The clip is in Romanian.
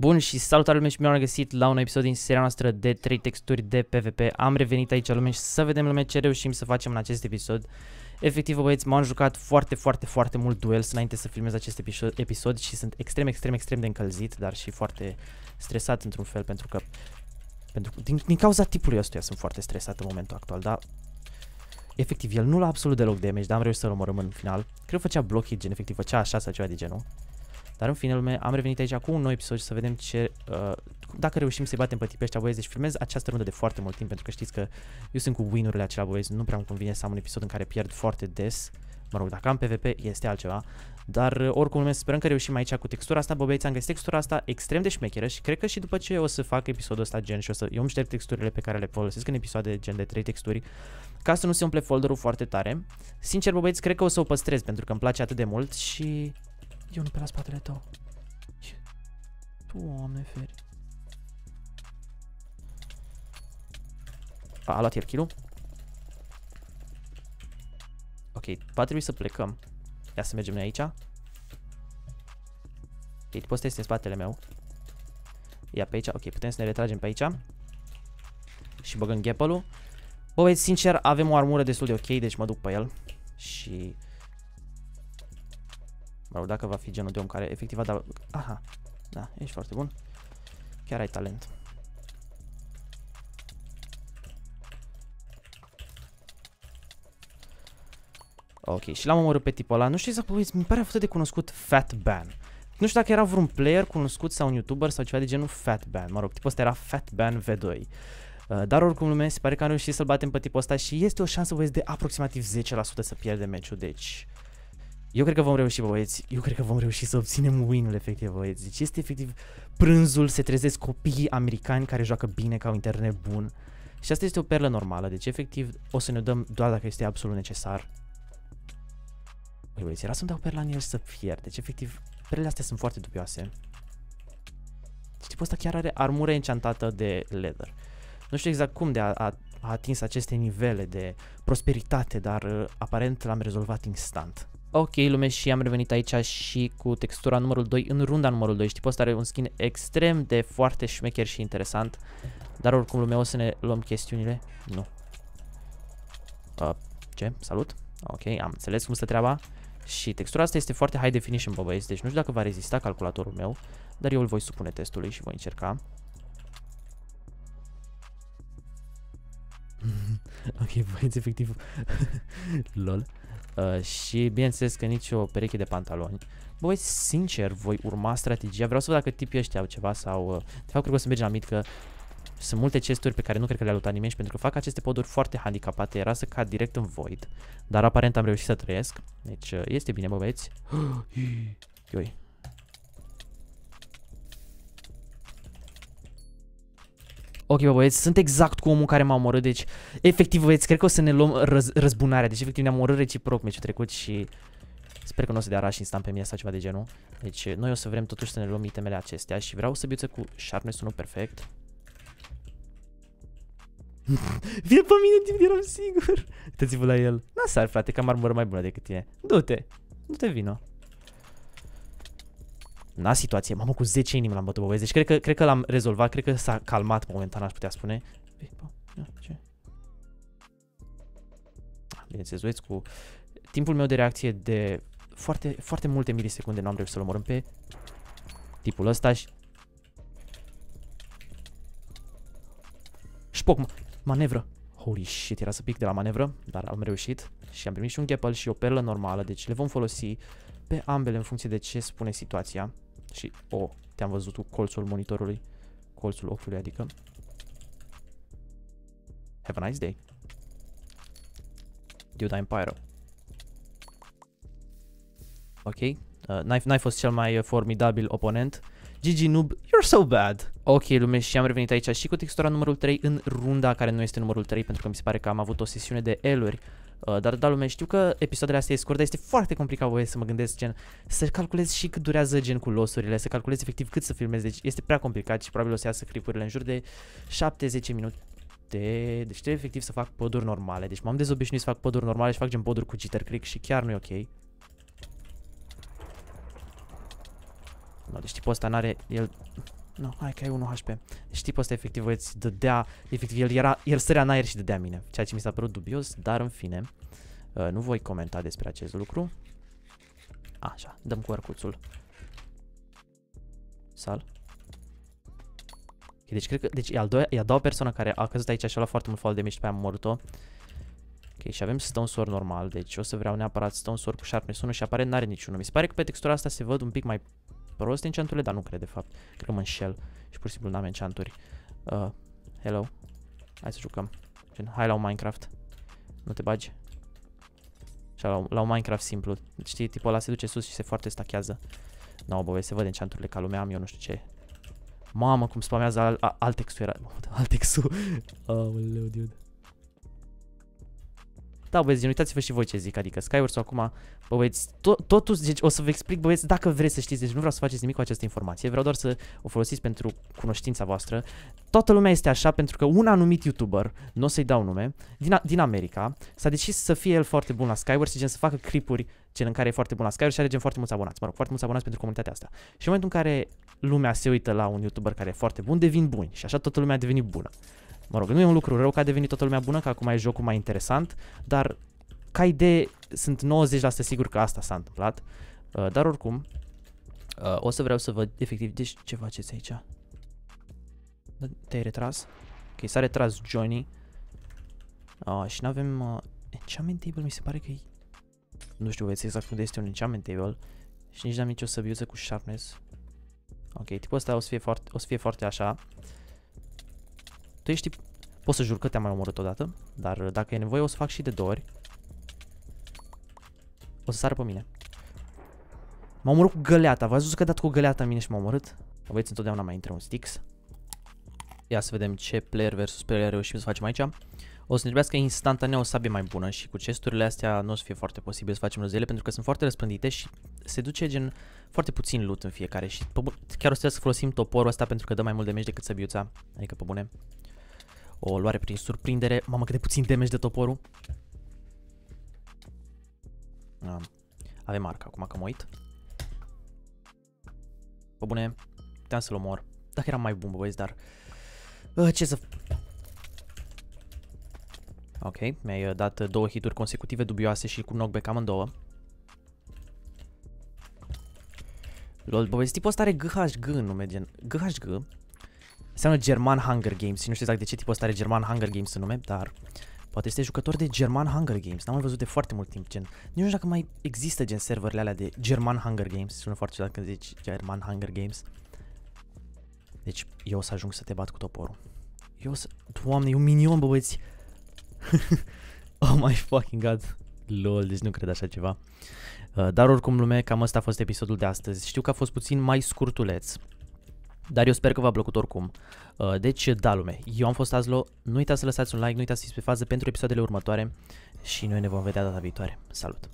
Bun și salutare lume și mi-am găsit la un episod din seria noastră de 3 texturi de PvP. Am revenit aici lume și să vedem lume ce reușim să facem în acest episod. Efectiv, băieți, m-am jucat foarte, foarte, foarte mult duels înainte să filmez acest episod și sunt extrem, extrem, extrem de încălzit, dar și foarte stresat într-un fel pentru că... Pentru, din, din cauza tipului ăstuia sunt foarte stresat în momentul actual, dar efectiv, el nu l-a absolut deloc damage, dar am reușit să-l omorâm în final. Cred că făcea block hit, gen, efectiv, făcea așa sau ceva de genul. Dar în fine, lume, am revenit aici cu un nou episod și să vedem ce, uh, dacă reușim să-i batem pe tipii ăștia băieți. Deci filmez această rundă de foarte mult timp pentru că știți că eu sunt cu win-urile acelea băieți, nu prea îmi convine să am un episod în care pierd foarte des. Mă rog, dacă am PvP este altceva, dar uh, oricum lume, sperăm că reușim aici cu textura asta, băbăiți, am găsit textura asta extrem de șmecheră și cred că și după ce o să fac episodul ăsta gen și o să eu îmi șterg texturile pe care le folosesc în episoade gen de 3 texturi, ca să nu se umple folderul foarte tare. Sincer, băieți, cred că o să o păstrez pentru că îmi place atât de mult și eu nu pe la spatele tău. Doamne feri. A, a luat el kill -ul? Ok, va trebui să plecăm. Ia să mergem noi aici. Ok, tipul ăsta este în spatele meu. Ia pe aici, ok, putem să ne retragem pe aici. Și băgăm gap ul Bă, sincer, avem o armură destul de ok, deci mă duc pe el. Și sau dacă va fi genul de om care efectiv da... Aha, da, ești foarte bun. Chiar ai talent. Ok, și l-am omorât pe tipul ăla. Nu știu exact, băi, mi pare atât de cunoscut Fat Ban. Nu știu dacă era vreun player cunoscut sau un youtuber sau ceva de genul Fat Ban. Mă rog, tipul ăsta era Fat Ban V2. Uh, dar oricum lumea se pare că am reușit să-l batem pe tipul ăsta și este o șansă voi de aproximativ 10% să pierde meciul, deci eu cred că vom reuși, băieți. Eu cred că vom reuși să obținem win-ul efectiv, băieți. Deci este efectiv prânzul, se trezesc copiii americani care joacă bine, ca au internet bun. Și asta este o perlă normală, deci efectiv o să ne dăm doar dacă este absolut necesar. Băi, băieți, era să-mi dau perla în el să fier, deci efectiv perlele astea sunt foarte dubioase. Și tipul ăsta chiar are armură enchantată de leather. Nu știu exact cum de a, a, a atins aceste nivele de prosperitate, dar uh, aparent l-am rezolvat instant. Ok, lume și am revenit aici și cu textura numărul 2 în runda numărul 2. Știi, ăsta are un skin extrem de foarte șmecher și interesant. Dar oricum, lume, o să ne luăm chestiunile. Nu. Uh, ce? Salut? Ok, am înțeles cum stă treaba. Și textura asta este foarte high definition, bă băieți, deci nu știu dacă va rezista calculatorul meu, dar eu îl voi supune testului și voi încerca. ok, băieți, efectiv. Lol uh, și bineînțeles că nici o pereche de pantaloni. Băi, sincer, voi urma strategia, vreau să văd dacă tipii ăștia au ceva sau... Uh, de fapt, cred că o să mergem la mit că sunt multe chesturi pe care nu cred că le-a luat nimeni și pentru că fac aceste poduri foarte handicapate, era să cad direct în void, dar aparent am reușit să trăiesc, deci uh, este bine, bă băieți. Ok, bă, băieți, sunt exact cu omul care m-a omorât, deci efectiv, băieți, cred că o să ne luăm răz răzbunarea, deci efectiv ne-am omorât reciproc meciul trecut și sper că nu o să dea rush instant pe mine sau ceva de genul. Deci noi o să vrem totuși să ne luăm itemele acestea și vreau să biuță cu sharpness nu perfect. Vine pe mine, eram sigur. Uitați-vă la el. Lasă-l, frate, că am armură mai bună decât tine. Du-te, du-te vino na situație, mamă, cu 10 inimi l-am bătut, băieți. Deci cred că, cred că l-am rezolvat, cred că s-a calmat momentan, aș putea spune. Păi, ce? Ah, bineînțeles, băieți, cu timpul meu de reacție de foarte, foarte multe milisecunde n-am reușit să-l omorâm pe tipul ăsta și... Șpoc, manevră. Holy shit, era să pic de la manevră, dar am reușit și am primit și un gapel și o perlă normală, deci le vom folosi pe ambele în funcție de ce spune situația și O. Oh, Te-am văzut cu colțul monitorului, colțul ochiului, adică. Have a nice day. Dude, I'm pyro. Ok, uh, n-ai fost cel mai uh, formidabil oponent. Gigi Noob, you're so bad. Ok, lume, și am revenit aici și cu textura numărul 3 în runda care nu este numărul 3 pentru că mi se pare că am avut o sesiune de eluri Uh, dar da, lume, știu că episoadele astea e scurt, dar este foarte complicat voie să mă gândesc gen, să calculez și cât durează gen cu losurile, să calculez efectiv cât să filmez, deci este prea complicat și probabil o să iasă clipurile în jur de 7-10 minute de... Deci trebuie efectiv să fac poduri normale Deci m-am dezobișnuit să fac poduri normale și fac gen poduri cu jitter click și chiar nu e ok no, Deci tipul ăsta n-are... El No, hai că ai 1 HP. Deci tipul ăsta efectiv îți dădea, efectiv el, era, el sărea în aer și dădea mine, ceea ce mi s-a părut dubios, dar în fine, uh, nu voi comenta despre acest lucru. Așa, dăm cu arcuțul. Sal. Okay, deci cred că, deci e, al doua, e a doua persoană care a căzut aici și a luat foarte mult fall de și pe aia am murit-o. Ok, și avem Stone Sword normal, deci o să vreau neapărat Stone Sword cu Sharpness 1 și aparent n-are niciunul. Mi se pare că pe textura asta se văd un pic mai prost enchant-urile, dar nu cred de fapt. Cred că mă înșel și pur și simplu n-am în uri Uh, hello. Hai să jucăm. Gen, hai la un Minecraft. Nu te bagi. Și la, la un Minecraft simplu. Știi, tipul ăla se duce sus și se foarte stachează. Nu, no, bă, se văd în urile ca lumea, am eu nu știu ce. Mamă, cum spamează al, al, alt textul era. Alt textul. Aoleu, dude. Da, băieți, uitați-vă și voi ce zic, adică skyward acum, băieți, to totuși, deci o să vă explic, băieți, dacă vreți să știți, deci nu vreau să faceți nimic cu această informație, vreau doar să o folosiți pentru cunoștința voastră. Toată lumea este așa pentru că un anumit YouTuber, nu o să-i dau nume, din, din America, s-a decis să fie el foarte bun la Skyward și gen să facă clipuri gen în care e foarte bun la Skyward și are gen foarte mulți abonați, mă rog, foarte mulți abonați pentru comunitatea asta. Și în momentul în care lumea se uită la un YouTuber care e foarte bun, devin buni și așa toată lumea a devenit bună. Mă rog, nu e un lucru rău că a devenit toată lumea bună, că acum e jocul mai interesant, dar ca idee sunt 90% sigur că asta s-a întâmplat. Uh, dar oricum, uh, o să vreau să văd efectiv, deci ce faceți aici? Da, te-ai retras? Ok, s-a retras Johnny. Uh, și nu avem uh, enchantment table, mi se pare că e... Nu știu, vezi exact unde este un enchantment table. Și nici n-am nicio săbiuță cu sharpness. Ok, tipul ăsta o să fie foarte, o să fie foarte așa. Tu ești Pot să jur că te-am mai omorât odată, dar dacă e nevoie o să fac și de două ori. O să sară pe mine. M-a omorât cu găleata. V-ați văzut că a dat cu găleata în mine și m-a omorât? Aveți întotdeauna mai intră un sticks. Ia să vedem ce player versus player reușim să facem aici. O să ne trebuiască instantaneu o sabie mai bună și cu chesturile astea nu o să fie foarte posibil să facem răzele pentru că sunt foarte răspândite și se duce gen foarte puțin loot în fiecare și chiar o să să folosim toporul ăsta pentru că dă mai mult de meci decât săbiuța, adică pe bune. O luare prin surprindere. Mamă, cât de puțin damage de toporul. Da. Avem arca, acum că mă uit. Bă bune, puteam să-l omor. Dacă eram mai bun, băieți, dar... ce să... Ok, mi-ai uh, dat uh, două hituri consecutive dubioase și cu knockback amândouă. Lol, băieți, tipul ăsta are GHG în nume, gen... GHG Înseamnă German Hunger Games și nu știu exact de ce tipul ăsta are German Hunger Games în nume, dar poate este jucător de German Hunger Games. N-am mai văzut de foarte mult timp, gen. Nu știu dacă mai există gen serverele alea de German Hunger Games. Sună foarte ciudat când zici German Hunger Games. Deci eu o să ajung să te bat cu toporul. Eu o să... Doamne, e un minion, bă, băieți! oh my fucking god! Lol, deci nu cred așa ceva. Uh, dar oricum, lume, cam asta a fost episodul de astăzi. Știu că a fost puțin mai scurtuleț. Dar eu sper că v-a plăcut oricum. Uh, deci, da lume, eu am fost Azlo, nu uitați să lăsați un like, nu uitați să fiți pe fază pentru episoadele următoare și noi ne vom vedea data viitoare. Salut!